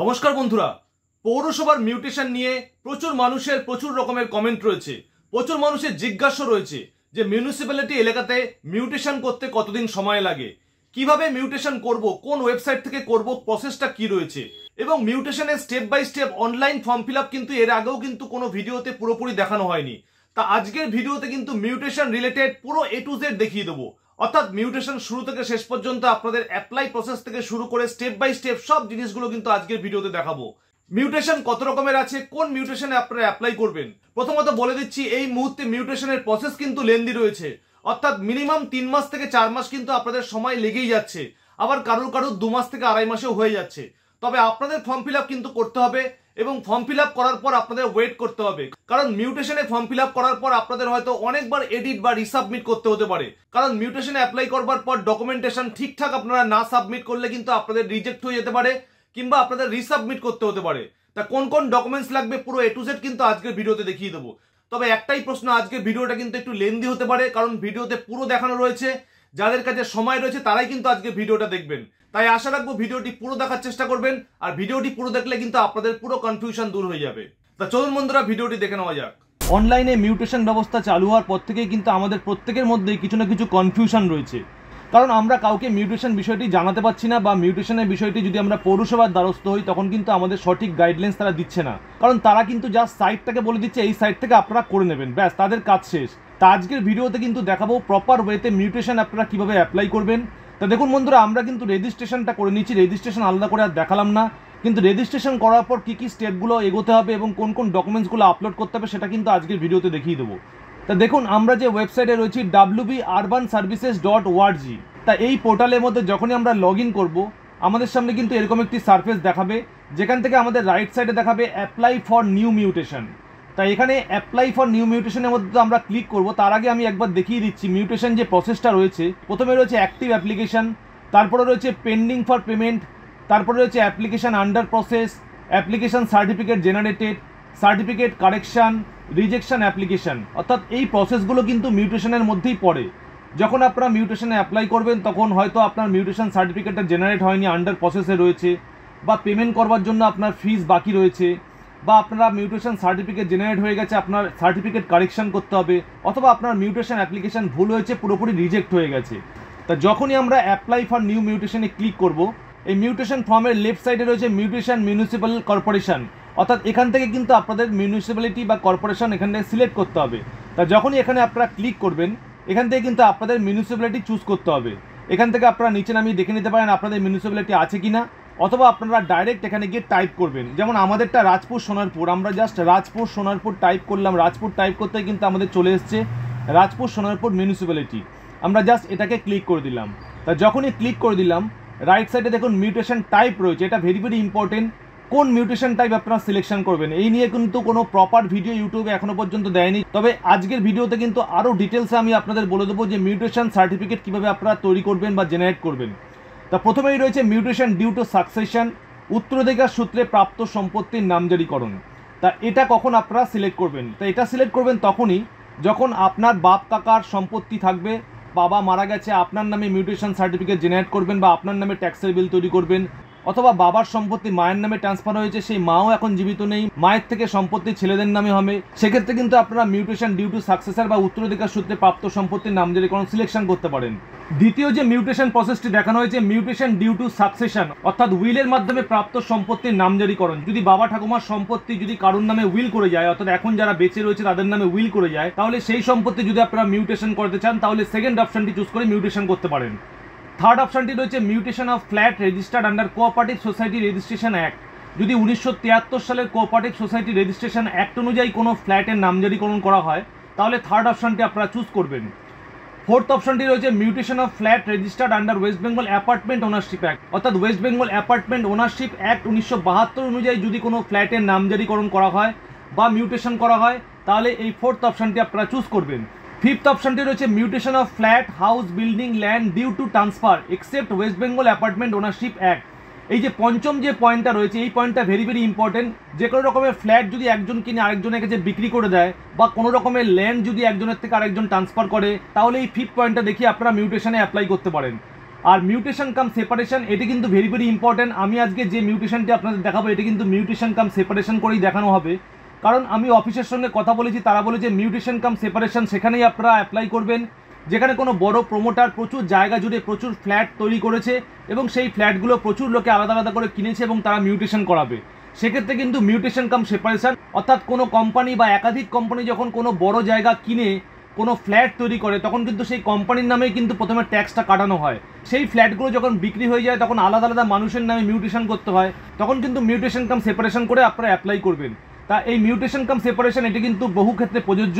নমস্কার বন্ধুরা পৌরসভার মিউটেশন নিয়ে প্রচুর মানুষের প্রচুর রকমের কমেন্ট রয়েছে প্রচুর মানুষের জিজ্ঞাসা রয়েছে যে মিউনিসিপ্যালিটি এলাকাতে মিউটেশন করতে কতদিন সময় লাগে কিভাবে মিউটেশন করব কোন ওয়েবসাইট থেকে করব প্রসেসটা কি রয়েছে এবং মিউটেশনের step by step online form fill কিন্তু এর আগেও কিন্তু কোনো ভিডিওতে পুরোপুরি দেখানো হয়নি তা আজকের ভিডিওতে কিন্তু মিউটেশন রিলেটেড পুরো এ টু জেড দেখিয়ে দেবো অর্থাৎ মিউটেশন শুরু থেকে শেষ পর্যন্ত আপনাদের অ্যাপ্লাই প্রসেস থেকে শুরু করে স্টেপ বাই স্টেপ সব জিনিসগুলো কিন্তু আজকের ভিডিওতে দেখাবো মিউটেশন কত রকমের আছে কোন মিউটেশনে আপনারা অ্যাপ্লাই করবেন প্রথমত বলে দিচ্ছি এই মুহূর্তে মিউটেশনের প্রসেস কিন্তু লেন্দি রয়েছে অর্থাৎ মিনিমাম তিন মাস থেকে চার মাস কিন্তু আপনাদের সময় লেগেই যাচ্ছে আবার কারুর কারুর দু মাস থেকে আড়াই মাসেও হয়ে যাচ্ছে তবে আপনাদের ফর্ম ফিল কিন্তু করতে হবে এবং ফর্ম ফিল করার পর আপনাদের ওয়েট করতে হবে কারণ মিউটেশনে ফর্ম ফিল করার পর আপনাদের হয়তো অনেকবার এডিট বা রিসাবমিট করতে হতে পারে কারণ মিউটেশনে অ্যাপ্লাই করবার পর ডকুমেন্টেশন ঠিকঠাক আপনারা না সাবমিট করলে কিন্তু আপনাদের রিজেক্ট হয়ে যেতে পারে কিংবা আপনাদের রিসাবমিট করতে হতে পারে তা কোন কোন ডকুমেন্টস লাগবে পুরো এ টু জেড কিন্তু আজকের ভিডিওতে দেখিয়ে দেবো তবে একটাই প্রশ্ন আজকে ভিডিওটা কিন্তু একটু লেন্দি হতে পারে কারণ ভিডিওতে পুরো দেখানো রয়েছে যাদের কাছে সময় রয়েছে তারাই কিন্তু আজকে ভিডিওটা দেখবেন তাই আশা রাখবো ভিডিওটি পুরো দেখার চেষ্টা করবেন আর ভিডিওটি পুরো দেখলে কিন্তু আপনাদের পুরো কনফিউশন দূর হয়ে যাবে তা চলুন বন্ধুরা ভিডিওটি দেখে নেওয়া যাক অনলাইনে মিউটেশন ব্যবস্থা চালু হওয়ার পর থেকেই কিন্তু আমাদের প্রত্যেকের মধ্যে কিছু না কিছু কনফিউশন রয়েছে কারণ আমরা কাউকে মিউটেশন বিষয়টি জানাতে পারছি না বা মিউটেশনের বিষয়টি যদি আমরা পৌরসভার দ্বারস্থ হই তখন কিন্তু আমাদের সঠিক গাইডলাইন্স তারা দিচ্ছে না কারণ তারা কিন্তু যা সাইটটাকে বলে দিচ্ছে এই সাইট থেকে আপনারা করে নেবেন ব্যাস তাদের কাজ শেষ তা আজকের ভিডিওতে কিন্তু দেখাবো প্রপার ওয়েতে মিউটেশন আপনারা কীভাবে অ্যাপ্লাই করবেন তো দেখুন বন্ধুরা আমরা কিন্তু রেজিস্ট্রেশনটা করে নিচ্ছি রেজিস্ট্রেশন আলাদা করে আর দেখালাম না কিন্তু রেজিস্ট্রেশন করার পর কী কী স্টেপগুলো এগোতে হবে এবং কোন কোন ডকুমেন্টসগুলো আপলোড করতে হবে সেটা কিন্তু আজকের ভিডিওতে দেখিয়ে দেবো তা দেখুন আমরা যে ওয়েবসাইটে রয়েছি W B urban services dot ওয়ারজি তা এই পোর্টালের মধ্যে যখনই আমরা লগ ইন করবো আমাদের সামনে কিন্তু এরকম একটি সার্ফেস দেখাবে যেখান থেকে আমাদের রাইট সাইডে দেখাবে অ্যাপ্লাই ফর নিউ মিউটেশন তাই এখানে অ্যাপ্লাই ফর নিউ মিউটেশনের মধ্যে তো আমরা ক্লিক করব তার আগে আমি একবার দেখিয়ে দিচ্ছি মিউটেশন যে প্রসেসটা রয়েছে প্রথমে রয়েছে অ্যাক্টিভ অ্যাপ্লিকেশান তারপরে রয়েছে পেন্ডিং ফর পেমেন্ট তারপরে রয়েছে application under process application certificate generated certificate correction rejection application অর্থাৎ এই প্রসেসগুলো কিন্তু মিউটেশনের মধ্যেই পড়ে যখন আপনারা মিউটেশনে অ্যাপ্লাই করবেন তখন হয়তো আপনার মিউটেশন সার্টিফিকেটটা জেনারেট হয়নি আন্ডার প্রসেসে রয়েছে বা পেমেন্ট করবার জন্য আপনার ফিজ বাকি রয়েছে বা আপনারা মিউটেশন সার্টিফিকেট জেনারেট হয়ে গেছে আপনার সার্টিফিকেট কারেকশন করতে হবে অথবা আপনার মিউটেশন অ্যাপ্লিকেশন ভুল হয়েছে পুরোপুরি রিজেক্ট হয়ে গেছে তা যখনই আমরা অ্যাপ্লাই ফর নিউ মিউটেশনে ক্লিক করব এই মিউটেশন ফর্মের লেফট সাইডে রয়েছে মিউটেশন মিউনিসিপ্যাল কর্পোরেশন অর্থাৎ এখান থেকে কিন্তু আপনাদের মিউনিসিপ্যালিটি বা কর্পোরেশন এখান থেকে সিলেক্ট করতে হবে তা যখনই এখানে আপনারা ক্লিক করবেন এখান থেকে কিন্তু আপনাদের মিউনিসিপ্যালিটি চুজ করতে হবে এখান থেকে আপনারা নিচে নামিয়ে দেখে নিতে পারেন আপনাদের মিউনিসিপ্যালিটি আছে কি না অথবা আপনারা ডাইরেক্ট এখানে গিয়ে টাইপ করবেন যেমন আমাদেরটা রাজপুর সোনারপুর আমরা জাস্ট রাজপুর সোনারপুর টাইপ করলাম রাজপুর টাইপ করতে কিন্তু আমাদের চলে এসছে রাজপুর সোনারপুর মিউনিসিপ্যালিটি আমরা জাস্ট এটাকে ক্লিক করে দিলাম তা যখনই ক্লিক করে দিলাম রাইট সাইডে দেখুন মিউটেশন টাইপ রয়েছে এটা ভেরি ভেরি ইম্পর্টেন্ট কোন মিউটেশন টাইপ আপনারা সিলেকশন করবেন এই নিয়ে কিন্তু কোনো প্রপার ভিডিও ইউটিউবে এখনও পর্যন্ত দেয়নি তবে আজকের ভিডিওতে কিন্তু আরও ডিটেলসে আমি আপনাদের বলে দেবো যে মিউটেশন সার্টিফিকেট কীভাবে আপনারা তৈরি করবেন বা জেনারেট করবেন তা প্রথমেই রয়েছে মিউটেশন ডিউ টু সাকসেশন উত্তরাধিকার সূত্রে প্রাপ্ত সম্পত্তির নামজারিকরণ তা এটা কখন আপনারা সিলেক্ট করবেন তা এটা সিলেক্ট করবেন তখনই যখন আপনার বাপ কাকার সম্পত্তি থাকবে বাবা মারা গেছে আপনার নামে মিউটেশন সার্টিফিকেট জেনারেট করবেন বা আপনার নামে ট্যাক্সের বিল তৈরি করবেন অথবা বাবার সম্পত্তি মায়ের নামে ট্রান্সফার হয়েছে সেই মাও এখন জীবিত নেই মায়ের থেকে সম্পত্তি ছেলেদের নামে হবে সেক্ষেত্রে কিন্তু আপনারা মিউটেশন ডিউ টু সাকসেসার বা উত্তরাধিকার সূত্রে প্রাপ্ত সম্পত্তির কোনো সিলেকশন করতে পারেন দ্বিতীয় যে মিউটেশন প্রসেসটি দেখানো হয়েছে মিউটেশন ডিউ টু সাকসেশন অর্থাৎ উইলের মাধ্যমে প্রাপ্ত সম্পত্তির জারিকরণ যদি বাবা ঠাকুমার সম্পত্তি যদি কারোর নামে উইল করে যায় অর্থাৎ এখন যারা বেঁচে রয়েছে তাদের নামে উইল করে যায় তাহলে সেই সম্পত্তি যদি আপনারা মিউটেশন করতে চান তাহলে সেকেন্ড অপশনটি চুজ করে মিউটেশন করতে পারেন থার্ড অপশানটি রয়েছে mutation of flat registered under cooperative society registration act যদি উনিশশো সালের কোঅপারেটিভ সোসাইটি রেজিস্ট্রেশন অ্যাক্ট অনুযায়ী কোনো ফ্ল্যাটের নামজারিকরণ করা হয় তাহলে থার্ড অপশানটি আপনারা চুজ করবেন ফোর্থ অপশনটি রয়েছে mutation of flat registered under West Bengal apartment ownership act অর্থাৎ West Bengal apartment ownership act উনিশশো অনুযায়ী যদি কোনো ফ্ল্যাটের নামজারিকরণ করা হয় বা মিউটেশন করা হয় তাহলে এই ফোর্থ অপশানটি আপনারা চুজ করবেন ফিফথ অপশনটি রয়েছে mutation of flat house building land due to transfer except West Bengal apartment ownership act এই যে পঞ্চম যে পয়েন্টটা রয়েছে এই পয়েন্টটা ভেরি ভেরি ইম্পর্টেন্ট যে কোনো রকমের ফ্ল্যাট যদি একজন কিনে আরেকজনের কাছে বিক্রি করে দেয় বা কোনো রকমের ল্যান্ড যদি একজনের থেকে আরেকজন ট্রান্সফার করে তাহলে এই ফিফথ পয়েন্টটা দেখিয়ে আপনারা মিউটেশনে অ্যাপ্লাই করতে পারেন আর মিউটেশন কাম সেপারেশন এটি কিন্তু ভেরি ভেরি ইম্পর্টেন্ট আমি আজকে যে মিউটেশনটি আপনাদের দেখাবো এটি কিন্তু মিউটেশন কাম সেপারেশন করেই দেখানো হবে কারণ আমি অফিসের সঙ্গে কথা বলেছি তারা বলে যে মিউটেশন কাম সেপারেশন সেখানেই আপনারা অ্যাপ্লাই করবেন যেখানে কোনো বড় প্রোমোটার প্রচুর জায়গা জুড়ে প্রচুর ফ্ল্যাট তৈরি করেছে এবং সেই ফ্ল্যাটগুলো প্রচুর লোকে আলাদা আলাদা করে কিনেছে এবং তারা মিউটেশন করাবে সেক্ষেত্রে কিন্তু মিউটেশন কাম সেপারেশন অর্থাৎ কোনো কোম্পানি বা একাধিক কোম্পানি যখন কোনো বড় জায়গা কিনে কোনো ফ্ল্যাট তৈরি করে তখন কিন্তু সেই কোম্পানির নামেই কিন্তু প্রথমে ট্যাক্সটা কাটানো হয় সেই ফ্ল্যাটগুলো যখন বিক্রি হয়ে যায় তখন আলাদা আলাদা মানুষের নামে মিউটেশন করতে হয় তখন কিন্তু মিউটেশন কাম সেপারেশন করে আপনারা অ্যাপ্লাই করবেন তা এই মিউটেশন কাম সেপারেশন এটি কিন্তু বহু ক্ষেত্রে প্রযোজ্য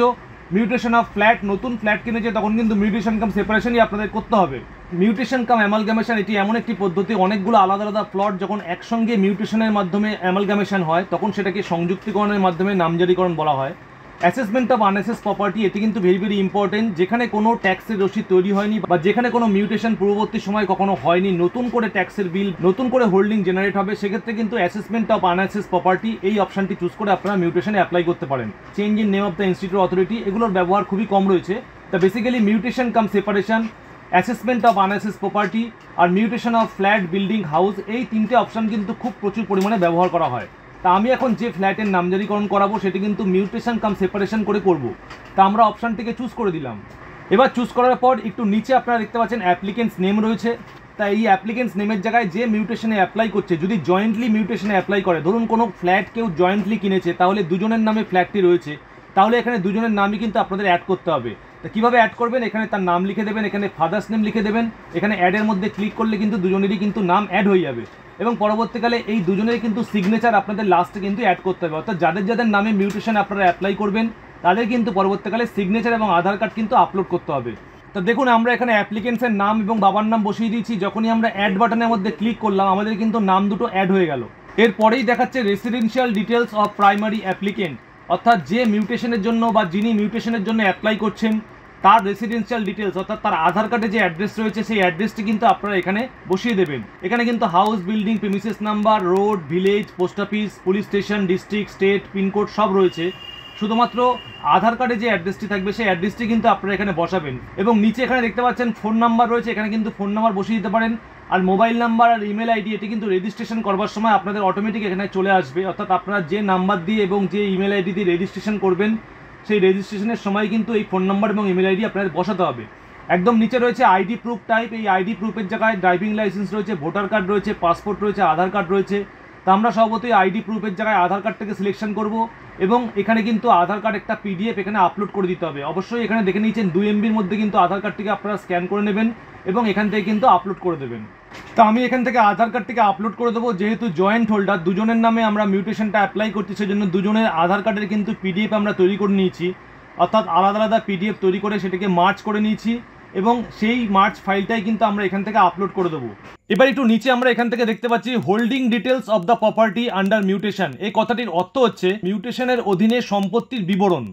মিউটেশন অফ ফ্ল্যাট নতুন ফ্ল্যাট কিনেছে তখন কিন্তু মিউটেশন কাম সেপারেশনই আপনাদের করতে হবে মিউটেশন কাম অ্যামালগ্যামেশন এটি এমন একটি পদ্ধতি অনেকগুলো আলাদা আলাদা প্লট যখন একসঙ্গে মিউটেশনের মাধ্যমে অ্যামালগ্যামেশন হয় তখন সেটাকে সংযুক্তিকরণের মাধ্যমে নামজারিকরণ বলা হয় অ্যাসেসমেন্ট অফ আনএসএস প্রপার্টি এটি কিন্তু ভেরি ভেরি ইম্পর্টেন্ট যেখানে কোনো ট্যাক্সের রসিদ তৈরি হয়নি বা যেখানে কোনো মিউটেশন পূর্ববর্তী সময় কখনো হয়নি নতুন করে ট্যাক্সের বিল নতুন করে হোল্ডিং জেনারেট হবে সেক্ষেত্রে কিন্তু অ্যাসেসমেন্ট অফ আনএসএস প্রপার্টি এই অপশানটি চুজ করে আপনারা মিউটেশনে অ্যাপ্লাই করতে পারেন change in name of the institute authority এগুলোর ব্যবহার খুবই কম রয়েছে তা basically mutation cum separation assessment of unassessed property আর mutation of flat building house এই তিনটে অপশান কিন্তু খুব প্রচুর পরিমাণে ব্যবহার করা হয় তা আমি এখন যে ফ্ল্যাটের নামজারিকরণ করাবো সেটি কিন্তু মিউটেশন কাম সেপারেশন করে করব। তা আমরা অপশানটিকে চুজ করে দিলাম এবার চুজ করার পর একটু নিচে আপনারা দেখতে পাচ্ছেন অ্যাপ্লিকেন্স নেম রয়েছে তাই এই অ্যাপ্লিকেন্স নেমের জায়গায় যে মিউটেশনে অ্যাপ্লাই করছে যদি জয়েন্টলি মিউটেশনে অ্যাপ্লাই করে ধরুন কোনো ফ্ল্যাট কেউ জয়েন্টলি কিনেছে তাহলে দুজনের নামে ফ্ল্যাটটি রয়েছে তাহলে এখানে দুজনের নামই কিন্তু আপনাদের অ্যাড করতে হবে তা কীভাবে অ্যাড করবেন এখানে তার নাম লিখে দেবেন এখানে ফাদার্স নেম লিখে দেবেন এখানে অ্যাডের মধ্যে ক্লিক করলে কিন্তু দুজনেরই কিন্তু নাম অ্যাড হয়ে যাবে এবং পরবর্তীকালে এই দুজনের কিন্তু সিগনেচার আপনাদের লাস্টে কিন্তু অ্যাড করতে হবে অর্থাৎ যাদের যাদের নামে মিউটেশন আপনারা অ্যাপ্লাই করবেন তাদের কিন্তু পরবর্তীকালে সিগনেচার এবং আধার কার্ড কিন্তু আপলোড করতে হবে তো দেখুন আমরা এখানে অ্যাপ্লিকেন্টসের নাম এবং বাবার নাম বসিয়ে দিয়েছি যখনই আমরা অ্যাড বাটনের মধ্যে ক্লিক করলাম আমাদের কিন্তু নাম দুটো অ্যাড হয়ে গেল এরপরেই দেখাচ্ছে residential details of primary applicant অর্থাৎ যে মিউটেশনের জন্য বা যিনি মিউটেশনের জন্য অ্যাপ্লাই করছেন তার রেসিডেন্সিয়াল ডিটেলস অর্থাৎ তার আধার কার্ডে যে অ্যাড্রেস রয়েছে সেই অ্যাড্রেসটি কিন্তু আপনারা এখানে বসিয়ে দেবেন এখানে কিন্তু house building premises number road village post office police station district state pin code সব রয়েছে শুধুমাত্র আধার কার্ডে যে অ্যাড্রেসটি থাকবে সেই অ্যাড্রেসটি কিন্তু আপনারা এখানে বসাবেন এবং নিচে এখানে দেখতে পাচ্ছেন ফোন নাম্বার রয়েছে এখানে কিন্তু ফোন নাম্বার বসিয়ে দিতে পারেন আর মোবাইল নাম্বার আর ইমেল আইডি এটি কিন্তু রেজিস্ট্রেশন করবার সময় আপনাদের অটোমেটিক এখানে চলে আসবে অর্থাৎ আপনারা যে নাম্বার দিয়ে এবং যে ইমেল আইডি দিয়ে রেজিস্ট্রেশন করবেন সেই রেজিস্ট্রেশনের সময় কিন্তু এই ফোন নাম্বার এবং ইমেল আইডি আপনাদের বসাতে হবে একদম নিচে রয়েছে আইডি প্রুফ টাইপ এই আইডি প্রুফের জায়গায় ড্রাইভিং লাইসেন্স রয়েছে ভোটার কার্ড রয়েছে পাসপোর্ট রয়েছে আধার কার্ড রয়েছে তো আমরা সর্বতই আইডি প্রুফের জায়গায় আধার কার্ডটাকে সিলেকশন করব এবং এখানে কিন্তু আধার কার্ড একটা পিডিএফ এখানে আপলোড করে দিতে হবে অবশ্যই এখানে দেখে নিয়েছেন দুই এমবির মধ্যে কিন্তু আধার কার্ডটিকে আপনারা স্ক্যান করে নেবেন এবং এখান থেকে কিন্তু আপলোড করে দেবেন তো আমি এখান থেকে আধার কার্ডটিকে আপলোড করে দেবো যেহেতু জয়েন্ট হোল্ডার দুজনের নামে আমরা মিউটেশনটা অ্যাপ্লাই করছি সেই জন্য দুজনের আধার কার্ডের কিন্তু পিডিএফ আমরা তৈরি করে নিয়েছি অর্থাৎ আলাদা আলাদা পিডিএফ তৈরি করে সেটাকে মার্চ করে নিয়েছি এবং সেই মার্চ ফাইলটাই কিন্তু আমরা এখান থেকে আপলোড করে দেবো এবার একটু নিচে আমরা এখান থেকে দেখতে পাচ্ছি holding details of the property under mutation এই কথাটির অর্থ হচ্ছে মিউটেশনের অধীনে সম্পত্তির বিবরণ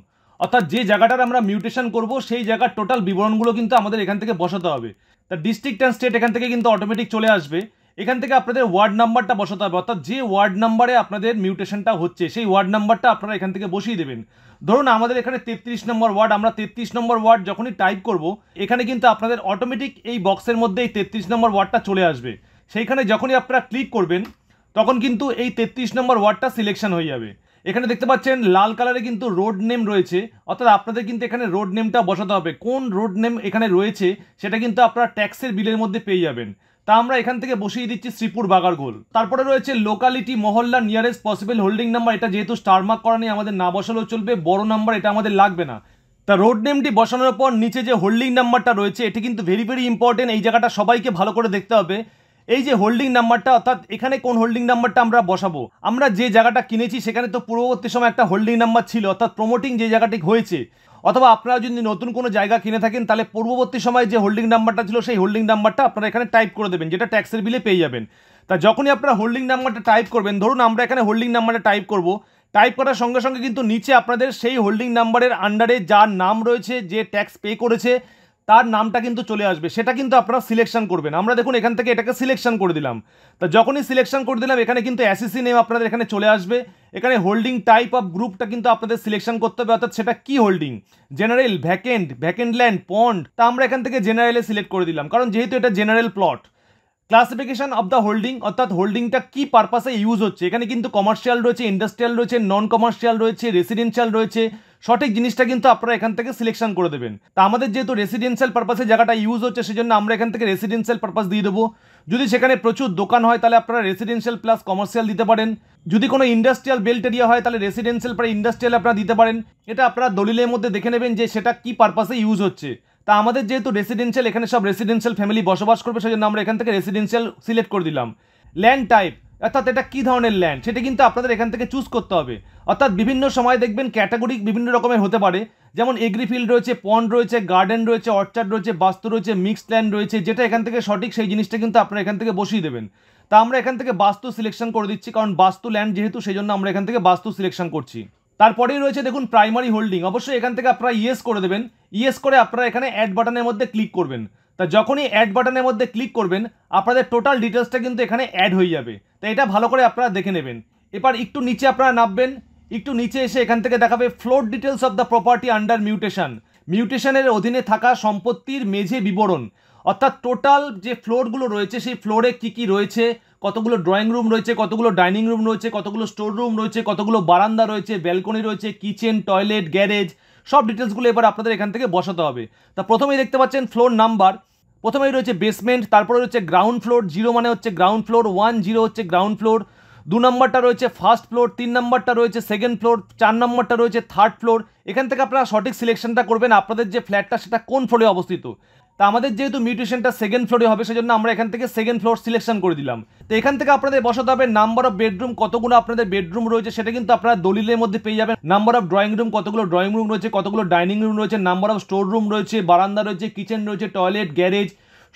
অর্থাৎ যে জায়গাটার আমরা মিউটেশন করব সেই জায়গার টোটাল বিবরণগুলো কিন্তু আমাদের এখান থেকে বসাতে হবে তা ডিস্ট্রিক্ট অ্যান্ড স্টেট এখান থেকে কিন্তু অটোমেটিক চলে আসবে এখান থেকে আপনাদের ওয়ার্ড নাম্বারটা বসাতে হবে অর্থাৎ যে ওয়ার্ড নাম্বারে আপনাদের মিউটেশনটা হচ্ছে সেই ওয়ার্ড নাম্বারটা আপনারা এখান থেকে বসিয়ে দেবেন ধরুন আমাদের এখানে তেত্রিশ নম্বর ওয়ার্ড আমরা তেত্রিশ নম্বর ওয়ার্ড যখনই টাইপ করব এখানে কিন্তু আপনাদের অটোমেটিক এই বক্সের মধ্যে এই তেত্রিশ নম্বর ওয়ার্ডটা চলে আসবে সেইখানে যখনই আপনারা ক্লিক করবেন তখন কিন্তু এই তেত্রিশ নম্বর ওয়ার্ডটা সিলেকশন হয়ে যাবে এখানে দেখতে পাচ্ছেন লাল কালারে কিন্তু রোড নেম রয়েছে অর্থাৎ আপনাদের কিন্তু এখানে রোড নেমটা বসাতে হবে কোন রোড নেম এখানে রয়েছে সেটা কিন্তু আপনারা ট্যাক্সের বিলের মধ্যে পেয়ে যাবেন তা আমরা এখান থেকে বসিয়ে দিচ্ছি শ্রীপুর বাগারগোল তারপরে রয়েছে লোকালিটি মহল্লা নিয়ারেস্ট পসিবল হোল্ডিং নাম্বার এটা যেহেতু স্টারমার্ক করা নেই আমাদের না বসালেও চলবে বড় নাম্বার এটা আমাদের লাগবে না তা রোড নেমটি বসানোর পর নিচে যে হোল্ডিং নাম্বারটা রয়েছে এটি কিন্তু ভেরি ভেরি ইম্পর্টেন্ট এই জায়গাটা সবাইকে ভালো করে দেখতে হবে এই যে হোল্ডিং নাম্বারটা অর্থাৎ এখানে কোন হোল্ডিং নাম্বারটা আমরা বসাবো আমরা যে জায়গাটা কিনেছি সেখানে তো পূর্ববর্তী সময় একটা হোল্ডিং নাম্বার ছিল অর্থাৎ প্রমোটিং যে জায়গাটি হয়েছে অথবা আপনারা যদি নতুন কোনো জায়গা কিনে থাকেন তাহলে পূর্ববর্তী সময় যে হোল্ডিং নাম্বারটা ছিল সেই হোল্ডিং নাম্বারটা আপনারা এখানে টাইপ করে দেবেন যেটা ট্যাক্সের বিলে পেয়ে যাবেন তা যখনই আপনারা হোল্ডিং নাম্বারটা টাইপ করবেন ধরুন আমরা এখানে হোল্ডিং নাম্বারটা টাইপ করব টাইপ করার সঙ্গে সঙ্গে কিন্তু নিচে আপনাদের সেই হোল্ডিং নাম্বারের আন্ডারে যার নাম রয়েছে যে ট্যাক্স পে করেছে তার নামটা কিন্তু চলে আসবে সেটা কিন্তু আপনারা সিলেকশন করবেন আমরা দেখুন এখান থেকে এটাকে সিলেকশন করে দিলাম তা যখনই সিলেকশন করে দিলাম এখানে কিন্তু অ্যাসিসি নেম e আপনাদের এখানে চলে আসবে এখানে হোল্ডিং টাইপ অফ গ্রুপটা কিন্তু আপনাদের সিলেকশন করতে হবে অর্থাৎ সেটা কি holding general vacant vacant land pond তা আমরা এখান থেকে জেনারেলে সিলেক্ট করে দিলাম কারণ যেহেতু এটা general plot classification of the holding অর্থাৎ হোল্ডিংটা কী পারপাসে ইউজ হচ্ছে এখানে কিন্তু কমার্শিয়াল রয়েছে ইন্ডাস্ট্রিয়াল রয়েছে নন কমার্শিয়াল রয়েছে রেসিডেন্সিয়াল রয়েছে সঠিক জিনিসটা কিন্তু আপনারা এখান থেকে সিলেকশন করে দেবেন তা আমাদের যেহেতু রেসিডেন্সিয়াল পারপাসে জায়গাটা ইউজ হচ্ছে সেজন্য আমরা এখান থেকে রেসিডেন্সিয়াল পারপাস দিয়ে দেবো যদি সেখানে প্রচুর দোকান হয় তাহলে আপনারা রেসিডেন্সিয়াল প্লাস কমার্শিয়াল দিতে পারেন যদি কোনো ইন্ডাস্ট্রিয়াল বেল্ট এরিয়া হয় তাহলে রেসিডেন্সিয়াল প্রায় ইন্ডাস্ট্রিয়াল আপনারা দিতে পারেন এটা আপনারা দলিলের মধ্যে দেখে নেবেন যে সেটা কি পারপাসে ইউজ হচ্ছে তা আমাদের যেহেতু রেসিডেন্সিয়াল এখানে সব রেসিডেন্সিয়াল ফ্যামিলি বসবাস করবে সেজন্য আমরা এখান থেকে রেসিডেন্সিয়াল সিলেক্ট করে দিলাম ল্যান্ড টাইপ অর্থাৎ এটা কী ধরনের ল্যান্ড সেটা কিন্তু আপনাদের এখান থেকে চুজ করতে হবে অর্থাৎ বিভিন্ন সময় দেখবেন ক্যাটাগরি বিভিন্ন রকমের হতে পারে যেমন এগ্রিফিল্ড রয়েছে পন্ড রয়েছে গার্ডেন রয়েছে অর্চার্ড রয়েছে বাস্তু রয়েছে মিক্সড ল্যান্ড রয়েছে যেটা এখান থেকে সঠিক সেই জিনিসটা কিন্তু আপনারা এখান থেকে বসিয়ে দেবেন তা আমরা এখান থেকে বাস্তু সিলেকশন করে দিচ্ছি কারণ বাস্তু ল্যান্ড যেহেতু সেই জন্য আমরা এখান থেকে বাস্তু সিলেকশন করছি তারপরেই রয়েছে দেখুন প্রাইমারি হোল্ডিং অবশ্যই এখান থেকে আপনারা ইয়েস করে দেবেন ইয়েস করে আপনারা এখানে অ্যাড বাটনের মধ্যে ক্লিক করবেন তা যখনই অ্যাড বাটনের মধ্যে ক্লিক করবেন আপনাদের টোটাল ডিটেলসটা কিন্তু এখানে অ্যাড হয়ে যাবে তাই এটা ভালো করে আপনারা দেখে নেবেন এবার একটু নিচে আপনারা নামবেন একটু নিচে এসে এখান থেকে দেখাবে floor details of the property under mutation মিউটেশনের অধীনে থাকা সম্পত্তির মেঝে বিবরণ অর্থাৎ টোটাল যে ফ্লোরগুলো রয়েছে সেই ফ্লোরে কি কি রয়েছে কতগুলো ড্রয়িং রুম রয়েছে কতগুলো ডাইনিং রুম রয়েছে কতগুলো স্টোর রুম রয়েছে কতগুলো বারান্দা রয়েছে ব্যালকনি রয়েছে কিচেন টয়লেট গ্যারেজ সব ডিটেলসগুলো এবার আপনাদের এখান থেকে বসাতে হবে তা প্রথমেই দেখতে পাচ্ছেন ফ্লোর নাম্বার প্রথমেই রয়েছে বেসমেন্ট তারপরে রয়েছে গ্রাউন্ড ফ্লোর জিরো মানে হচ্ছে গ্রাউন্ড ফ্লোর ওয়ান জিরো হচ্ছে গ্রাউন্ড ফ্লোর দু নম্বরটা রয়েছে ফার্স্ট ফ্লোর তিন নম্বরটা রয়েছে সেকেন্ড ফ্লোর চার নম্বরটা রয়েছে থার্ড ফ্লোর এখান থেকে আপনারা সঠিক সিলেকশনটা করবেন আপনাদের যে ফ্ল্যাটটা সেটা কোন ফ্লোরে অবস্থিত তা আমাদের যেহেতু মিউটিশনটা সেকেন্ড ফ্লোরে হবে সেজন্য আমরা এখান থেকে সেকেন্ড ফ্লোর সিলেকশন করে দিলাম তো এখান থেকে আপনাদের বসাতে হবে নাম্বার অফ বেডরুম কতগুলো আপনাদের বেডরুম রয়েছে সেটা কিন্তু আপনারা দলিলের মধ্যে পেয়ে যাবেন নাম্বার অফ ড্রয়িং রুম কতগুলো ড্রয়িং রুম রয়েছে কতগুলো ডাইনিং রুম রয়েছে নাম্বার অফ স্টোর রুম রয়েছে বারান্দা রয়েছে কিচেন রয়েছে টয়লেট গ্যারেজ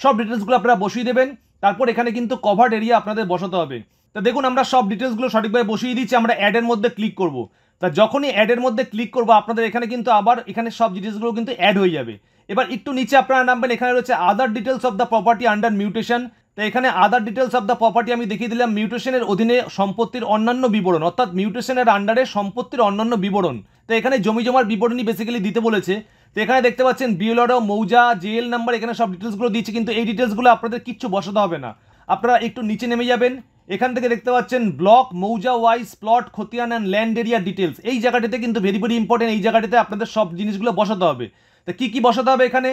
সব ডিটেলসগুলো আপনারা বসিয়ে দেবেন তারপর এখানে কিন্তু কভার্ড এরিয়া আপনাদের বসাতে হবে তা দেখুন আমরা সব ডিটেলসগুলো সঠিকভাবে বসিয়ে দিচ্ছি আমরা অ্যাডের মধ্যে ক্লিক করব তা যখনই অ্যাডের মধ্যে ক্লিক করব আপনাদের এখানে কিন্তু আবার এখানে সব ডিটেলসগুলো কিন্তু অ্যাড হয়ে যাবে এবার একটু নিচে আপনারা নামবেন এখানে রয়েছে other details of the property under mutation তো এখানে other details of the property আমি দেখিয়ে দিলাম মিউটেশনের অধীনে সম্পত্তির অন্যান্য বিবরণ অর্থাৎ মিউটেশনের আন্ডারে সম্পত্তির অন্যান্য বিবরণ তো এখানে জমি জমার বিবরণী বেসিক্যালি দিতে বলেছে তো এখানে দেখতে পাচ্ছেন বিএলআর মৌজা জিএল নাম্বার এখানে সব ডিটেলসগুলো দিচ্ছে কিন্তু এই ডিটেলসগুলো আপনাদের কিচ্ছু বসাতে হবে না আপনারা একটু নিচে নেমে যাবেন এখান থেকে দেখতে পাচ্ছেন block mouza wise plot khatian and land area details এই জায়গাটিতে কিন্তু ভেরি ভেরি ইম্পর্টেন্ট এই জায়গাটিতে আপনাদের সব জিনিসগুলো বসাতে হবে তা কী কী বসাতে হবে এখানে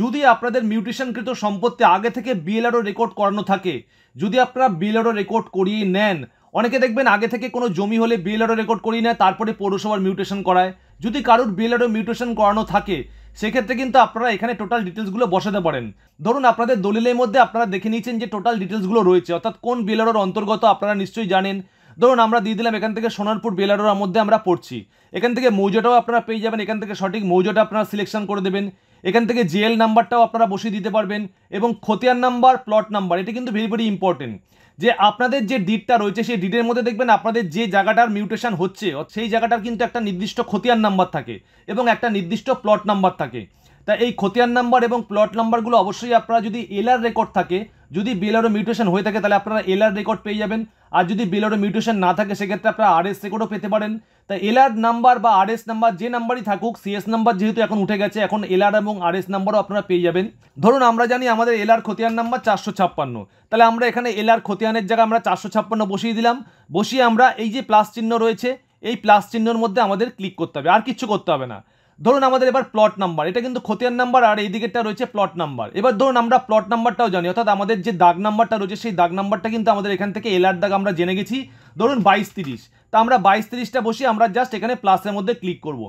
যদি আপনাদের মিউটেশনকৃত সম্পত্তি আগে থেকে বিএলআরও রেকর্ড করানো থাকে যদি আপনারা বিএলআরও রেকর্ড করিয়ে নেন অনেকে দেখবেন আগে থেকে কোনো জমি হলে বিএলআরও রেকর্ড করিয়ে নেয় তারপরে পৌরসভার মিউটেশন করায় যদি কারোর বিএলআরও মিউটেশন করানো থাকে সেক্ষেত্রে কিন্তু আপনারা এখানে টোটাল ডিটেলসগুলো বসাতে পারেন ধরুন আপনাদের দলিলের মধ্যে আপনারা দেখে নিয়েছেন যে টোটাল ডিটেলসগুলো রয়েছে অর্থাৎ কোন বেলারোর অন্তর্গত আপনারা নিশ্চয়ই জানেন ধরুন আমরা দিয়ে দিলাম এখান থেকে সোনারপুর বেলারোর মধ্যে আমরা পড়ছি এখান থেকে মৌজাটাও আপনারা পেয়ে যাবেন এখান থেকে সঠিক মৌজাটা আপনারা সিলেকশন করে দেবেন এখান থেকে জিএল নাম্বারটাও আপনারা বসিয়ে দিতে পারবেন এবং খতিয়ান নাম্বার প্লট নাম্বার এটা কিন্তু ভেরি ভেরি ইম্পর্টেন্ট যে আপনাদের যে ডিটটা রয়েছে সেই ডিটের মধ্যে দেখবেন আপনাদের যে জায়গাটার মিউটেশন হচ্ছে সেই জায়গাটার কিন্তু একটা নির্দিষ্ট খতিয়ান নাম্বার থাকে এবং একটা নির্দিষ্ট প্লট নাম্বার থাকে তা এই খতিয়ান নাম্বার এবং প্লট নাম্বারগুলো অবশ্যই আপনারা যদি আর রেকর্ড থাকে যদি বেলারও মিউটেশন হয়ে থাকে তাহলে আপনারা এলআর রেকর্ড পেয়ে যাবেন আর যদি বেলারও মিউটেশন না থাকে সেক্ষেত্রে আপনারা এস রেকর্ডও পেতে পারেন তা আর নাম্বার বা আর এস নাম্বার যে নাম্বারই থাকুক সিএস নাম্বার যেহেতু এখন উঠে গেছে এখন এলআর এবং আরএস নাম্বারও আপনারা পেয়ে যাবেন ধরুন আমরা জানি আমাদের এলআর খতিয়ান নাম্বার চারশো ছাপ্পান্ন তাহলে আমরা এখানে আর খতিয়ানের জায়গায় আমরা চারশো ছাপ্পান্ন বসিয়ে দিলাম বসিয়ে আমরা এই যে প্লাস চিহ্ন রয়েছে এই প্লাস চিহ্নর মধ্যে আমাদের ক্লিক করতে হবে আর কিছু করতে হবে না ধরুন আমাদের এবার প্লট নাম্বার এটা কিন্তু খতিয়ান নাম্বার আর এই দিকেরটা রয়েছে প্লট নাম্বার এবার ধরুন আমরা প্লট নাম্বারটাও জানি অর্থাৎ আমাদের যে দাগ নাম্বারটা রয়েছে সেই দাগ নাম্বারটা কিন্তু আমাদের এখান থেকে এলার দাগ আমরা জেনে গেছি ধরুন বাইশ তিরিশ তা আমরা বাইশ তিরিশটা বসিয়ে আমরা জাস্ট এখানে প্লাসের মধ্যে ক্লিক করব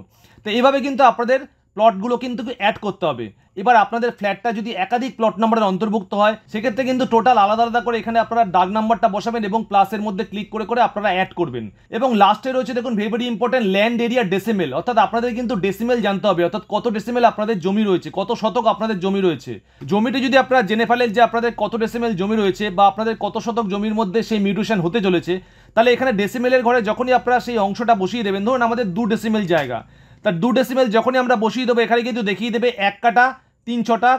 তো এইভাবে কিন্তু আপনাদের প্লটগুলো কিন্তু অ্যাড করতে হবে এবার আপনাদের ফ্ল্যাটটা যদি একাধিক প্লট নাম্বারের অন্তর্ভুক্ত হয় সেক্ষেত্রে কিন্তু টোটাল আলাদা আলাদা করে এখানে আপনারা ডাক নাম্বারটা বসাবেন এবং প্লাসের মধ্যে ক্লিক করে করে আপনারা অ্যাড করবেন এবং লাস্টে রয়েছে দেখুন very important land area decimal অর্থাৎ আপনাদের কিন্তু ডেসিমেল জানতে হবে অর্থাৎ কত ডেসিমেল আপনাদের জমি রয়েছে কত শতক আপনাদের জমি রয়েছে জমিটি যদি আপনারা জেনে ফেলেন যে আপনাদের কত ডেসিমেল জমি রয়েছে বা আপনাদের কত শতক জমির মধ্যে সেই মিউটেশন হতে চলেছে তাহলে এখানে ডেসিমেলের ঘরে যখনই আপনারা সেই অংশটা বসিয়ে দেবেন ধরুন আমাদের দু ডেসিমেল জায়গা তার দু ডেসিমেল যখনই আমরা বসিয়ে দেবো এখানে কিন্তু দেখিয়ে দেবে এক কাটা তিন ছটা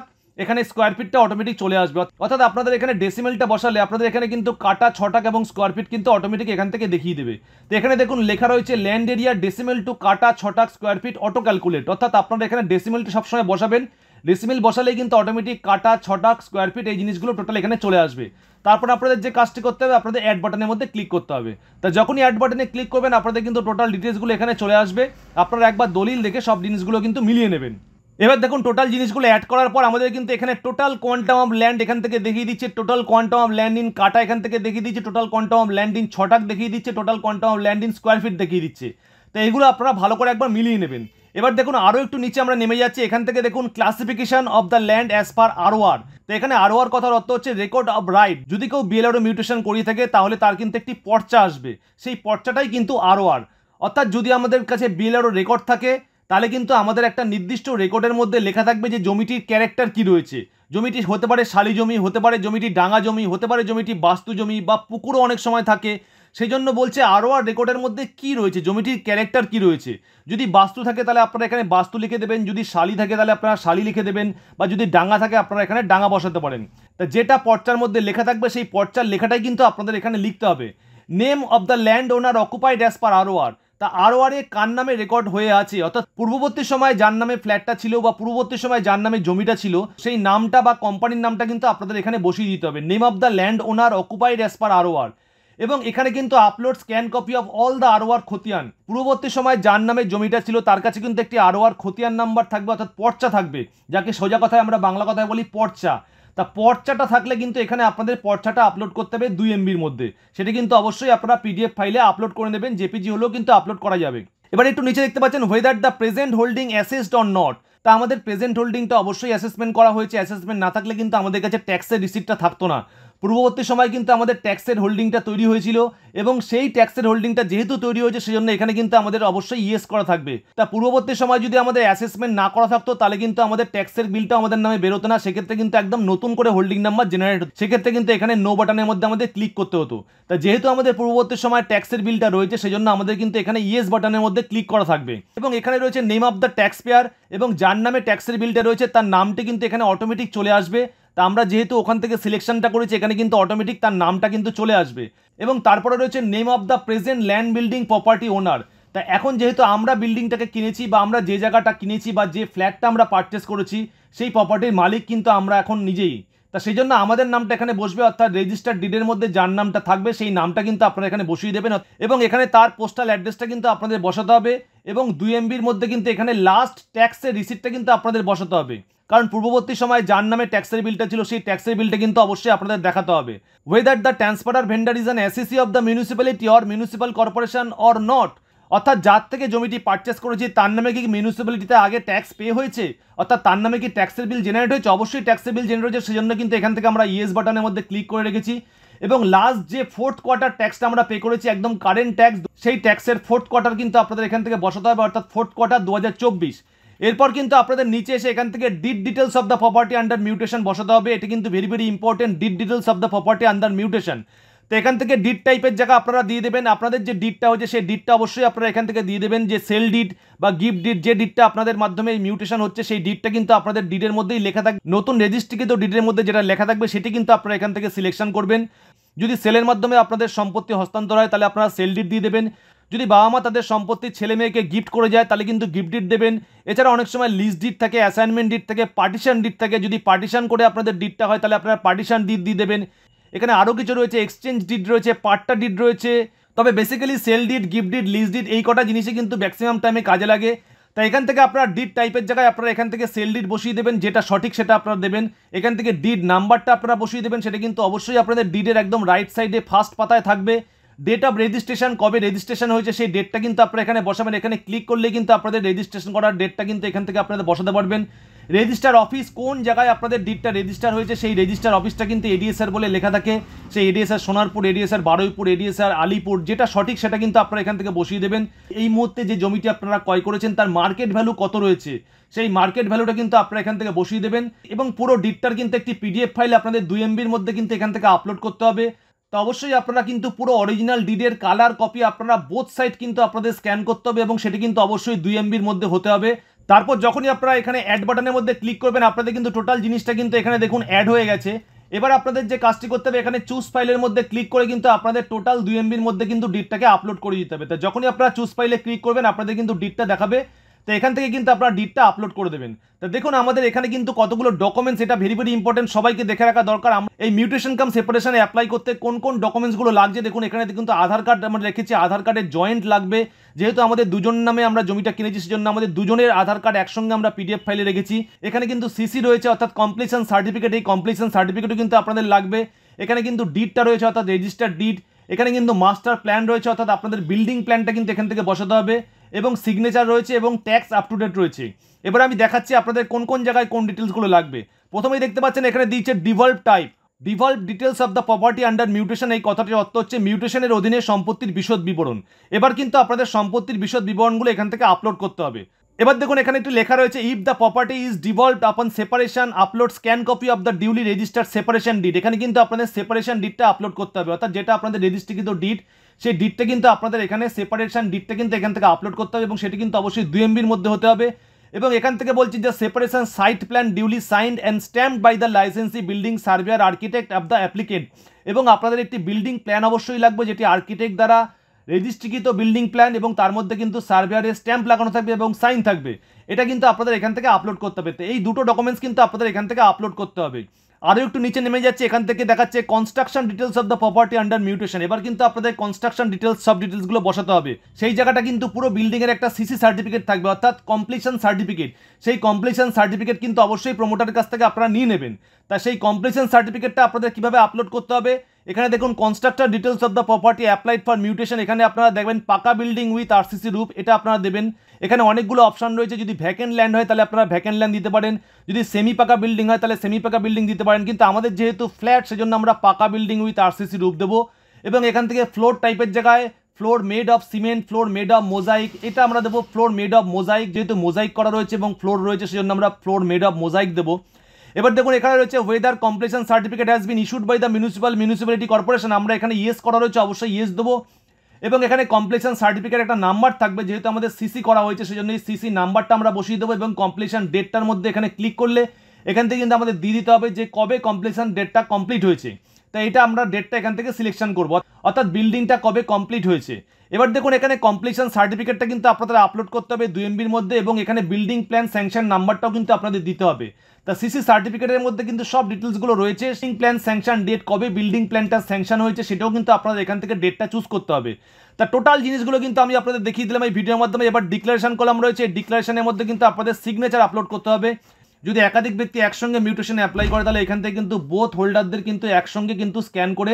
এখানে স্কোয়ার ফিটটা অটোমেটিক চলে আসবে অর্থাৎ আপনাদের এখানে ডেসিমেলটা বসালে আপনাদের এখানে কিন্তু কাটা ছটাক এবং স্কোয়ার ফিট কিন্তু অটোমেটিক এখান থেকে দেখিয়ে দেবে তো এখানে দেখুন লেখা রয়েছে land area decimal to katha chhatak square feet auto calculate অর্থাৎ আপনারা এখানে ডেসিমেলটা সবসময় বসাবেন ডেসিমেল বসালে কিন্তু অটোমেটিক কাটা ছটাক স্কোয়ার ফিট এই জিনিসগুলো টোটাল এখানে চলে আসবে তারপর আপনাদের যে কাজটি করতে হবে আপনাদের অ্যাড বাটনের মধ্যে ক্লিক করতে হবে তা যখনই অ্যাড বাটনে ক্লিক করবেন আপনাদের কিন্তু টোটাল ডিটেলসগুলো এখানে চলে আসবে আপনারা একবার দলিল দেখে সব জিনিসগুলো কিন্তু মিলিয়ে নেবেন এবার দেখুন টোটাল জিনিসগুলো অ্যাড করার পর আমাদের কিন্তু এখানে টোটাল কোয়ান্টাম অফ ল্যান্ড এখান থেকে দেখিয়ে দিচ্ছে total quantum of land in katha এখান থেকে দেখিয়ে দিচ্ছে total quantum of land in chhatak দেখিয়ে দিচ্ছে total quantum of land in square feet দেখিয়ে দিচ্ছে তো এগুলো আপনারা ভালো করে একবার মিলিয়ে নেবেন এবার দেখুন আরও একটু নিচে আমরা নেমে যাচ্ছি এখান থেকে দেখুন classification of the land as per ROR তো এখানে আরওয়ার কথার অর্থ হচ্ছে রেকর্ড অফ রাইট যদি কেউ বিএলআরও মিউটেশন করিয়ে থাকে তাহলে তার কিন্তু একটি পর্চা আসবে সেই পর্চাটাই কিন্তু আরওয়ার অর্থাৎ যদি আমাদের কাছে বিএলআরও রেকর্ড থাকে তাহলে কিন্তু আমাদের একটা নির্দিষ্ট রেকর্ডের মধ্যে লেখা থাকবে যে জমিটির ক্যারেক্টার কি রয়েছে জমিটি হতে পারে শালি জমি হতে পারে জমিটি ডাঙা জমি হতে পারে জমিটি বাস্তু জমি বা পুকুরও অনেক সময় থাকে সেই জন্য বলছে আরও আর রেকর্ডের মধ্যে কি রয়েছে জমিটির ক্যারেক্টার কি রয়েছে যদি বাস্তু থাকে তাহলে আপনারা এখানে বাস্তু লিখে দেবেন যদি শালি থাকে তাহলে আপনারা শালি লিখে দেবেন বা যদি ডাঙা থাকে আপনারা এখানে ডাঙা বসাতে পারেন তা যেটা পর্চার মধ্যে লেখা থাকবে সেই পর্চার লেখাটাই কিন্তু আপনাদের এখানে লিখতে হবে name of the land owner occupied as per R O R তা আরও আরে কার নামে রেকর্ড হয়ে আছে অর্থাৎ পূর্ববর্তী সময় যার নামে ফ্ল্যাটটা ছিল বা পূর্ববর্তী সময় যার নামে জমিটা ছিল সেই নামটা বা কোম্পানির নামটা কিন্তু আপনাদের এখানে বসিয়ে দিতে হবে name of the land owner occupied as per R O R এবং এখানে কিন্তু upload scan copy of all the ROR khatian পূর্ববর্তী সময় যার নামে জমিটা ছিল তার কাছে কিন্তু একটি আরওয়ার খতিয়ান নাম্বার থাকবে অর্থাৎ পর্চা থাকবে যাকে সোজা কথায় আমরা বাংলা কথায় বলি পর্চা তা পর্চাটা থাকলে কিন্তু এখানে আপনাদের পর্চাটা আপলোড করতে হবে দুই এমবির মধ্যে সেটি কিন্তু অবশ্যই আপনারা পিডিএফ ফাইলে আপলোড করে নেবেন জেপিজি হলেও কিন্তু আপলোড করা যাবে এবার একটু নিচে দেখতে পাচ্ছেন whether the present holding assessed or not তা আমাদের প্রেজেন্ট হোল্ডিংটা অবশ্যই অ্যাসেসমেন্ট করা হয়েছে অ্যাসেসমেন্ট না থাকলে কিন্তু আমাদের কাছে ট্যাক্সের রিসিপ্টটা থাকতো না পূর্ববর্তী সময় কিন্তু আমাদের ট্যাক্সের হোল্ডিংটা তৈরি হয়েছিল এবং সেই ট্যাক্সের হোল্ডিংটা যেহেতু তৈরি হয়েছে সেজন্য এখানে কিন্তু আমাদের অবশ্যই ইয়েস করা থাকবে তা পূর্ববর্তী সময় যদি আমাদের অ্যাসেসমেন্ট না করা থাকতো তাহলে কিন্তু আমাদের ট্যাক্সের বিলটা আমাদের নামে বেরোতো না সেক্ষেত্রে কিন্তু একদম নতুন করে হোল্ডিং নাম্বার জেনারেট হতো সেক্ষেত্রে কিন্তু এখানে নো বাটনের মধ্যে আমাদের ক্লিক করতে হতো তা যেহেতু আমাদের পূর্ববর্তী সময় ট্যাক্সের বিলটা রয়েছে সেজন্য আমাদের কিন্তু এখানে ইয়েস বাটনের মধ্যে ক্লিক করা থাকবে এবং এখানে রয়েছে name of the tax payer এবং যার নামে ট্যাক্সের বিলটা রয়েছে তার নামটি কিন্তু এখানে অটোমেটিক চলে আসবে তা আমরা যেহেতু ওখান থেকে সিলেকশনটা করেছি এখানে কিন্তু অটোমেটিক তার নামটা কিন্তু চলে আসবে এবং তারপরে রয়েছে name of the present land building property owner তা এখন যেহেতু আমরা বিল্ডিংটাকে কিনেছি বা আমরা যে জায়গাটা কিনেছি বা যে ফ্ল্যাটটা আমরা পারচেস করেছি সেই প্রপার্টির মালিক কিন্তু আমরা এখন নিজেই তা সেই জন্য আমাদের নামটা এখানে বসবে অর্থাৎ রেজিস্টার ডিডের মধ্যে যার নামটা থাকবে সেই নামটা কিন্তু আপনারা এখানে বসিয়ে দেবেন এবং এখানে তার পোস্টাল অ্যাড্রেসটা কিন্তু আপনাদের বসাতে হবে এবং দুই এমবির মধ্যে কিন্তু এখানে লাস্ট ট্যাক্সের রিসিপ্টটা কিন্তু আপনাদের বসাতে হবে কারণ পূর্ববর্তী সময় যার নামে ট্যাক্সের বিলটা ছিল সেই ট্যাক্সের বিলটা কিন্তু অবশ্যই আপনাদের দেখাতে হবে whether the transfer vendor is an assessee of the municipality or municipal corporation or not অর্থাৎ যার থেকে জমিটি পারচেস করেছি তার নামে কি মিউনিসিপ্যালিটিতে আগে ট্যাক্স পে হয়েছে অর্থাৎ তার নামে কি ট্যাক্সের বিল জেনারেট হয়েছে অবশ্যই ট্যাক্সের বিল জেনারেট হয়েছে সেজন্য কিন্তু এখান থেকে আমরা ইয়েস বাটনের মধ্যে ক্লিক করে রেখেছি এবং লাস্ট যে ফোর্থ কোয়ার্টার ট্যাক্সটা আমরা পে করেছি একদম কারেন্ট ট্যাক্স সেই ট্যাক্সের ফোর্থ কোয়ার্টার কিন্তু আপনাদের এখান থেকে বসাতে হবে অর্থাৎ ফোর্থ কোয়ার্টার দু এরপর কিন্তু আপনাদের নিচে এসে এখান থেকে deed details of the property under mutation বসাতে হবে এটি কিন্তু very very important deed details of the property under mutation তো এখান থেকে ডিড টাইপের জায়গা আপনারা দিয়ে দেবেন আপনাদের যে ডিডটা হচ্ছে সেই ডিডটা অবশ্যই আপনারা এখান থেকে দিয়ে দেবেন যে সেল ডিড বা গিফট ডিড যে ডিডটা আপনাদের মাধ্যমে মিউটেশন হচ্ছে সেই ডিডটা কিন্তু আপনাদের ডিডের মধ্যেই লেখা থাকবে নতুন রেজিস্ট্রিকৃত ডিডের মধ্যে যেটা লেখা থাকবে সেটি কিন্তু আপনারা এখান থেকে সিলেকশন করবেন যদি সেলের মাধ্যমে আপনাদের সম্পত্তি হস্তান্তর হয় তাহলে আপনারা সেল ডিড দিয়ে দেবেন যদি বাবা মা তাদের সম্পত্তির ছেলে মেয়েকে গিফট করে যায় তাহলে কিন্তু গিফট ডিট দেবেন এছাড়া অনেক সময় লিস্ট ডিট থাকে অ্যাসাইনমেন্ট ডিট থাকে পার্টিশন ডিট থাকে যদি পার্টিশন করে আপনাদের ডিটটা হয় তাহলে আপনারা পার্টিশন ডিট দিয়ে দেবেন এখানে আরও কিছু রয়েছে এক্সচেঞ্জ ডিট রয়েছে পার্টটা ডিট রয়েছে তবে basically sale deed gift deed lease deed এই কটা জিনিসই কিন্তু ম্যাক্সিমাম টাইমে কাজে লাগে তাই এখান থেকে আপনারা ডিড টাইপের জায়গায় আপনারা এখান থেকে সেল ডিড বসিয়ে দেবেন যেটা সঠিক সেটা আপনারা দেবেন এখান থেকে ডিড নাম্বারটা আপনারা বসিয়ে দেবেন সেটা কিন্তু অবশ্যই আপনাদের ডিডের একদম রাইট সাইডে ফার্স্ট পাতায় থাকবে ডেট অফ রেজিস্ট্রেশন কবে রেজিস্ট্রেশন হয়েছে সেই ডেটটা কিন্তু আপনারা এখানে বসাবেন এখানে ক্লিক করলে কিন্তু আপনাদের রেজিস্ট্রেশন করার ডেটটা কিন্তু এখান থেকে আপনাদের বসাতে পারবেন রেজিস্টার অফিস কোন জায়গায় আপনাদের ডিটটা রেজিস্টার হয়েছে সেই রেজিস্টার অফিসটা কিন্তু এডিএসআর বলে লেখা থাকে সেই ADSR Sonarpur ADSR Baruipur ADSR Alipur যেটা সঠিক সেটা কিন্তু আপনারা এখান থেকে বসিয়ে দেবেন এই মুহূর্তে যে জমিটি আপনারা ক্রয় করেছেন তার মার্কেট ভ্যালু কত রয়েছে সেই মার্কেট ভ্যালুটা কিন্তু আপনারা এখান থেকে বসিয়ে দেবেন এবং পুরো ডিটটার কিন্তু একটি পিডিএফ ফাইল আপনাদের দুই এমবির মধ্যে কিন্তু এখান থেকে আপলোড করতে হবে তো অবশ্যই আপনারা কিন্তু পুরো অরিজিনাল ডিডের কালার কপি আপনারা বোথ সাইড কিন্তু আপনাদের স্ক্যান করতে হবে এবং সেটি কিন্তু অবশ্যই দুই এমবির মধ্যে হতে হবে তারপর যখনই আপনারা এখানে অ্যাড বাটনের মধ্যে ক্লিক করবেন আপনাদের কিন্তু টোটাল জিনিসটা কিন্তু এখানে দেখুন অ্যাড হয়ে গেছে এবার আপনাদের যে কাজটি করতে হবে এখানে চুজ ফাইলের মধ্যে ক্লিক করে কিন্তু আপনাদের টোটাল দুই এমবির মধ্যে কিন্তু ডিটটাকে আপলোড করে দিতে হবে তো যখনই আপনারা চুজ ফাইলে ক্লিক করবেন আপনাদের কিন্তু ডিটটা দেখাবে তো এখান থেকে কিন্তু আপনারা ডিটটা আপলোড করে দেবেন তো দেখুন আমাদের এখানে কিন্তু কতগুলো ডকুমেন্টস এটা ভেরি ভেরি ইম্পর্টেন্ট সবাইকে দেখে রাখা দরকার এই মিউটেশন কাম সেপারেশনে অ্যাপ্লাই করতে কোন কোন ডকুমেন্টসগুলো লাগছে দেখুন এখানে কিন্তু আধার কার্ড আমরা রেখেছি আধার কার্ডের জয়েন্ট লাগবে যেহেতু আমাদের দুজন নামে আমরা জমিটা কিনেছি সেজন্য আমাদের দুজনের আধার কার্ড একসঙ্গে আমরা পিডিএফ ফাইলে রেখেছি এখানে কিন্তু সিসি রয়েছে অর্থাৎ কমপ্লিশন সার্টিফিকেট এই কমপ্লিশন সার্টিফিকেটও কিন্তু আপনাদের লাগবে এখানে কিন্তু ডিটটা রয়েছে অর্থাৎ রেজিস্টার ডিট এখানে কিন্তু মাস্টার প্ল্যান রয়েছে অর্থাৎ আপনাদের বিল্ডিং প্ল্যানটা কিন্তু এখান থেকে বসাতে হবে এবং সিগনেচার রয়েছে এবং ট্যাক্স আপ টু ডেট রয়েছে এবার আমি দেখাচ্ছি আপনাদের কোন কোন জায়গায় কোন ডিটেলসগুলো লাগবে প্রথমেই দেখতে পাচ্ছেন এখানে দিয়েছে devolve type devolve details of the property under mutation এই কথাটির অর্থ হচ্ছে মিউটেশনের অধীনে সম্পত্তির বিশদ বিবরণ এবার কিন্তু আপনাদের সম্পত্তির বিশদ বিবরণগুলো এখান থেকে আপলোড করতে হবে এবার দেখুন এখানে একটু লেখা রয়েছে if the property is devolve upon separation upload scan copy of the duly registered separation deed এখানে কিন্তু আপনাদের সেপারেশন ডিটটা আপলোড করতে হবে অর্থাৎ যেটা আপনাদের রেজিস্ট্রিকৃত ডিট সেই ডিটটা কিন্তু আপনাদের এখানে সেপারেশন ডিটটা কিন্তু এখান থেকে আপলোড করতে হবে এবং সেটি কিন্তু অবশ্যই দু এমবির মধ্যে হতে হবে এবং এখান থেকে বলছি যে separation site plan duly signed and stamp by the licensee building surveyor architect of the applicant এবং আপনাদের একটি বিল্ডিং প্ল্যান অবশ্যই লাগবে যেটি আর্কিটেক্ট দ্বারা রেজিস্ট্রিকৃত বিল্ডিং প্ল্যান এবং তার মধ্যে কিন্তু সার্ভেয়ারের স্ট্যাম্প লাগানো থাকবে এবং সাইন থাকবে এটা কিন্তু আপনাদের এখান থেকে আপলোড করতে হবে তো এই দুটো ডকুমেন্টস কিন্তু আপনাদের এখান থেকে আপলোড করতে হবে আরও একটু নিচে নেমে যাচ্ছে এখান থেকে দেখাচ্ছে construction details of the property under mutation এবার কিন্তু আপনাদের কনস্ট্রাকশন ডিটেলস সব ডিটেলসগুলো বসাতে হবে সেই জায়গাটা কিন্তু পুরো বিল্ডিংয়ের একটা সিসি সার্টিফিকেট থাকবে অর্থাৎ কমপ্লিশন সার্টিফিকেট সেই কমপ্লিশন সার্টিফিকেট কিন্তু অবশ্যই প্রমোটারের কাছ থেকে আপনারা নিয়ে নেবেন তা সেই কমপ্লিশন সার্টিফিকেটটা আপনাদের কীভাবে আপলোড করতে হবে এখানে দেখুন constructor details of the property applied for mutation এখানে আপনারা দেখবেন পাকা বিল্ডিং উইথ আরসিসি রুপ এটা আপনারা দেবেন এখানে অনেকগুলো অপশান রয়েছে যদি ভ্যাকেন্ট ল্যান্ড হয় তাহলে আপনারা ভ্যাকেন্ট ল্যান্ড দিতে পারেন যদি সেমি পাকা বিল্ডিং হয় তাহলে সেমি পাকা বিল্ডিং দিতে পারেন কিন্তু আমাদের যেহেতু ফ্ল্যাট সেজন্য আমরা পাকা বিল্ডিং উইথ আরসিসি রুপ দেবো এবং এখান থেকে ফ্লোর টাইপের জায়গায় floor made of cement floor made of mosaic এটা আমরা দেবো ফ্লোর মেড অফ মোজাইক যেহেতু মোজাইক করা রয়েছে এবং ফ্লোর রয়েছে সেজন্য আমরা ফ্লোর মেড অফ মোজাইক দেবো এবার দেখুন এখানে রয়েছে whether completion certificate has been issued by the municipal municipality corporation আমরা এখানে ইয়েস করা রয়েছে অবশ্যই ইয়েস দেবো এবং এখানে কমপ্লিশন সার্টিফিকেট একটা নাম্বার থাকবে যেহেতু আমাদের সিসি করা হয়েছে সেই জন্য এই সিসি নাম্বারটা আমরা বসিয়ে দেবো এবং কমপ্লিশন ডেটটার মধ্যে এখানে ক্লিক করলে এখান থেকে কিন্তু আমাদের দিয়ে দিতে হবে যে কবে কমপ্লিশন ডেটটা কমপ্লিট হয়েছে তাই এটা আমরা ডেটটা এখান থেকে সিলেকশন করব অর্থাৎ বিল্ডিংটা কবে কমপ্লিট হয়েছে এবার দেখুন এখানে কমপ্লিশন সার্টিফিকেটটা কিন্তু আপনাদের আপলোড করতে হবে দুই এমবির মধ্যে এবং এখানে বিল্ডিং প্ল্যান স্যাংশন নাম্বারটাও কিন্তু আপনাদের দিতে হবে তা সিসি সার্টিফিকেটের মধ্যে কিন্তু সব ডিটেলসগুলো রয়েছে সিং প্ল্যান স্যাংশন ডেট কবে বিল্ডিং প্ল্যানটা স্যাংশন হয়েছে সেটাও কিন্তু আপনাদের এখান থেকে ডেটটা চুজ করতে হবে তা টোটাল জিনিসগুলো কিন্তু আমি আপনাদের দেখিয়ে দিলাম এই ভিডিওর মাধ্যমে এবার ডিক্লারেশন কলাম রয়েছে ডিক্লারেশনের মধ্যে কিন্তু আপনাদের সিগনেচার আপলোড করতে হবে যদি একাধিক ব্যক্তি একসঙ্গে মিউটেশন অ্যাপ্লাই করে তাহলে এখান থেকে কিন্তু বোথ হোল্ডারদের কিন্তু একসঙ্গে কিন্তু স্ক্যান করে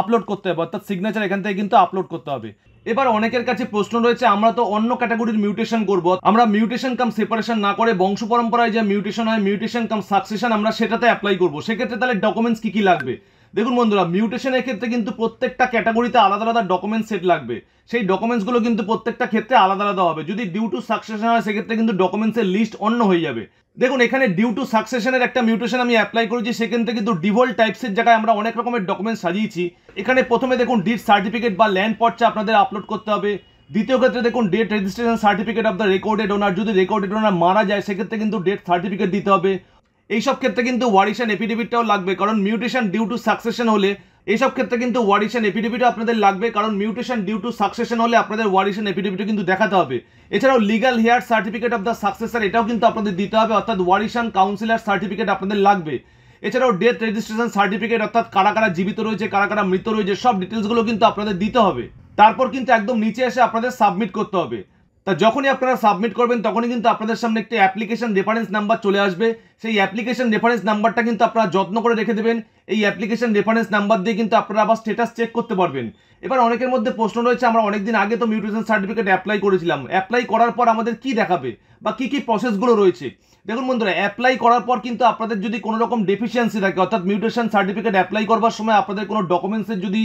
আপলোড করতে হবে অর্থাৎ সিগনেচার এখান থেকে কিন্তু আপলোড করতে হবে এবার অনেকের কাছে প্রশ্ন রয়েছে আমরা তো অন্য ক্যাটাগরির মিউটেশন করব আমরা মিউটেশন কাম সেপারেশন না করে বংশ পরম্পরায় যে মিউটেশন হয় মিউটেশন কাম সাকসেশন আমরা সেটাতে অ্যাপ্লাই করবো সেক্ষেত্রে তাহলে ডকুমেন্টস কি কি লাগবে দেখুন বন্ধুরা মিউটেশনের ক্ষেত্রে কিন্তু প্রত্যেকটা ক্যাটাগরিতে আলাদা আলাদা ডকুমেন্ট সেট লাগবে সেই ডকুমেন্টসগুলো কিন্তু প্রত্যেকটা ক্ষেত্রে আলাদা আলাদা হবে যদি ডিউ টু সাকসেশন হয় সেক্ষেত্রে কিন্তু ডকুমেন্টসের লিস্ট অন্য হয়ে যাবে দেখুন এখানে ডিউ টু সাকসেশনের একটা মিউটেশন আমি অ্যাপ্লাই করেছি থেকে কিন্তু ডিভোল টাইপসের জায়গায় আমরা অনেক রকমের ডকুমেন্ট সাজিয়েছি এখানে প্রথমে দেখুন ডিট সার্টিফিকেট বা ল্যান্ড পর্চা আপনাদের আপলোড করতে হবে দ্বিতীয় ক্ষেত্রে দেখুন date registration certificate of the recorded owner যদি রেকর্ডেড ওনার মারা যায় সেক্ষেত্রে কিন্তু ডেট সার্টিফিকেট দিতে হবে এইসব ক্ষেত্রে কিন্তু ওয়ারিশান এপিডেভিটটাও লাগবে কারণ মিউটেশন ডিউ টু সাকসেশন হলে এইসব ক্ষেত্রে কিন্তু ওয়ারিশান এপিডেভিটও আপনাদের লাগবে কারণ মিউটেশন ডিউ টু সাকসেশন হলে আপনাদের ওয়ারিশান এপিডেভিটও কিন্তু দেখাতে হবে এছাড়াও legal heir certificate of the successor এটাও কিন্তু আপনাদের দিতে হবে অর্থাৎ ওয়ারিশান কাউন্সিলার সার্টিফিকেট আপনাদের লাগবে এছাড়াও ডেথ রেজিস্ট্রেশন সার্টিফিকেট অর্থাৎ কারা কারা জীবিত রয়েছে কারা কারা মৃত রয়েছে সব ডিটেলসগুলো কিন্তু আপনাদের দিতে হবে তারপর কিন্তু একদম নিচে এসে আপনাদের সাবমিট করতে হবে তা যখনই আপনারা সাবমিট করবেন তখনই কিন্তু আপনাদের সামনে একটি অ্যাপ্লিকেশন রেফারেন্স নাম্বার চলে আসবে সেই অ্যাপ্লিকেশন রেফারেন্স নাম্বারটা কিন্তু আপনারা যত্ন করে রেখে দেবেন এই অ্যাপ্লিকেশন রেফারেন্স নাম্বার দিয়ে কিন্তু আপনারা আবার স্টেটাস চেক করতে পারবেন এবার অনেকের মধ্যে প্রশ্ন রয়েছে আমরা অনেকদিন আগে তো মিউটেশন সার্টিফিকেট অ্যাপ্লাই করেছিলাম অ্যাপ্লাই করার পর আমাদের কি দেখাবে বা কি কি প্রসেসগুলো রয়েছে দেখুন বন্ধুরা অ্যাপ্লাই করার পর কিন্তু আপনাদের যদি কোনো রকম ডেফিসিয়েন্সি থাকে অর্থাৎ মিউটেশন সার্টিফিকেট অ্যাপ্লাই করবার সময় আপনাদের কোনো ডকুমেন্টসের যদি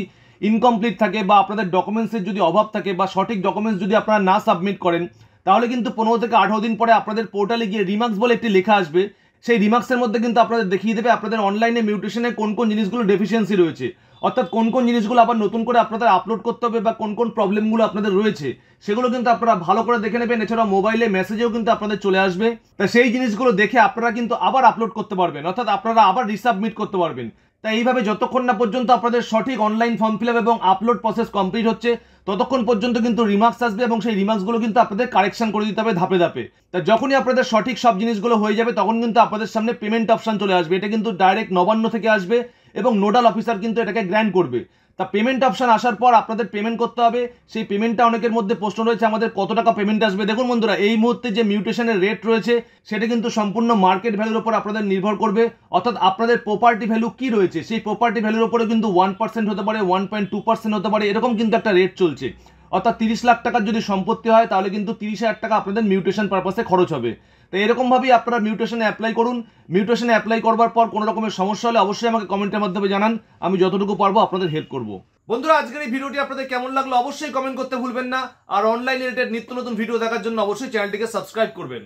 ইনকমপ্লিট থাকে বা আপনাদের ডকুমেন্টসের যদি অভাব থাকে বা সঠিক ডকুমেন্টস যদি আপনারা না সাবমিট করেন তাহলে কিন্তু পনেরো থেকে আঠারো দিন পরে আপনাদের পোর্টালে গিয়ে রিমার্কস বলে একটি লেখা আসবে সেই রিমার্কসের মধ্যে কিন্তু আপনাদের দেখিয়ে দেবে আপনাদের অনলাইনে মিউটেশনে কোন কোন জিনিসগুলো ডেফিসিয়েন্সি রয়েছে অর্থাৎ কোন কোন জিনিসগুলো আবার নতুন করে আপনাদের আপলোড করতে হবে বা কোন কোন প্রবলেমগুলো আপনাদের রয়েছে সেগুলো কিন্তু আপনারা ভালো করে দেখে নেবেন এছাড়া মোবাইলে মেসেজেও কিন্তু আপনাদের চলে আসবে তা সেই জিনিসগুলো দেখে আপনারা কিন্তু আবার আপলোড করতে পারবেন অর্থাৎ আপনারা আবার রিসাবমিট করতে পারবেন তাই এইভাবে যতক্ষণ না পর্যন্ত আপনাদের সঠিক অনলাইন ফর্ম ফিল এবং আপলোড প্রসেস কমপ্লিট হচ্ছে ততক্ষণ পর্যন্ত কিন্তু রিমার্কস আসবে এবং সেই রিমার্কসগুলো কিন্তু আপনাদের কারেকশন করে দিতে হবে ধাপে ধাপে তা যখনই আপনাদের সঠিক সব জিনিসগুলো হয়ে যাবে তখন কিন্তু আপনাদের সামনে পেমেন্ট অপশান চলে আসবে এটা কিন্তু ডাইরেক্ট নবান্ন থেকে আসবে এবং নোডাল অফিসার কিন্তু এটাকে গ্র্যান্ড করবে তা পেমেন্ট অপশান আসার পর আপনাদের পেমেন্ট করতে হবে সেই পেমেন্টটা অনেকের মধ্যে প্রশ্ন রয়েছে আমাদের কত টাকা পেমেন্ট আসবে দেখুন বন্ধুরা এই মুহূর্তে যে মিউটেশনের রেট রয়েছে সেটা কিন্তু সম্পূর্ণ মার্কেট ভ্যালুর ওপর আপনাদের নির্ভর করবে অর্থাৎ আপনাদের প্রপার্টি ভ্যালু কি রয়েছে সেই প্রপার্টি ভ্যালুর ওপরে কিন্তু ওয়ান পার্সেন্ট হতে পারে ওয়ান পয়েন্ট টু পার্সেন্ট হতে পারে এরকম কিন্তু একটা রেট চলছে অর্থাৎ তিরিশ লাখ টাকার যদি সম্পত্তি হয় তাহলে কিন্তু তিরিশ হাজার টাকা আপনাদের মিউটেশন পারপাসে খরচ হবে তো এরকমভাবেই আপনারা মিউটেশনে অ্যাপ্লাই করুন মিউটেশনে অ্যাপ্লাই করবার পর কোনো রকমের সমস্যা হলে অবশ্যই আমাকে কমেন্টের মাধ্যমে জানান আমি যতটুকু পারবো আপনাদের হেল্প করবো বন্ধুরা আজকের এই ভিডিওটি আপনাদের কেমন লাগলো অবশ্যই কমেন্ট করতে ভুলবেন না আর অনলাইন রিলেটেড নিত্য নতুন ভিডিও দেখার জন্য অবশ্যই চ্যানেলটিকে সাবস্ক্রাইব করবেন